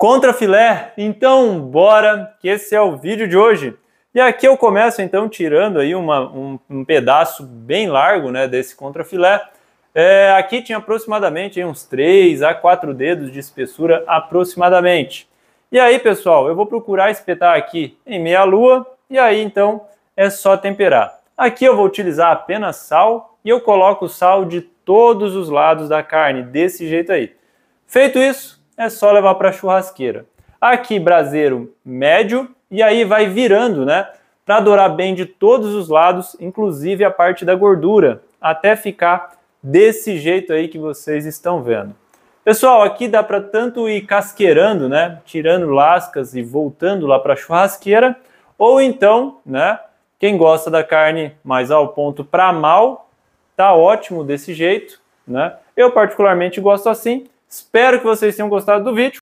contra filé. Então, bora, que esse é o vídeo de hoje. E aqui eu começo então tirando aí uma, um, um, pedaço bem largo né, desse contra filé. É, aqui tinha aproximadamente uns 3 a 4 dedos de espessura aproximadamente. E aí, pessoal, eu vou procurar espetar aqui em meia lua e aí então é só temperar. Aqui eu vou utilizar apenas sal e eu coloco o sal de todos os lados da carne, desse jeito aí. Feito isso, é só levar para a churrasqueira. Aqui, braseiro médio, e aí vai virando, né? Para dourar bem de todos os lados, inclusive a parte da gordura, até ficar desse jeito aí que vocês estão vendo. Pessoal, aqui dá para tanto ir casqueirando, né? Tirando lascas e voltando lá para a churrasqueira, ou então, né? Quem gosta da carne mais ao ponto para mal, tá ótimo desse jeito, né? Eu particularmente gosto assim, Espero que vocês tenham gostado do vídeo.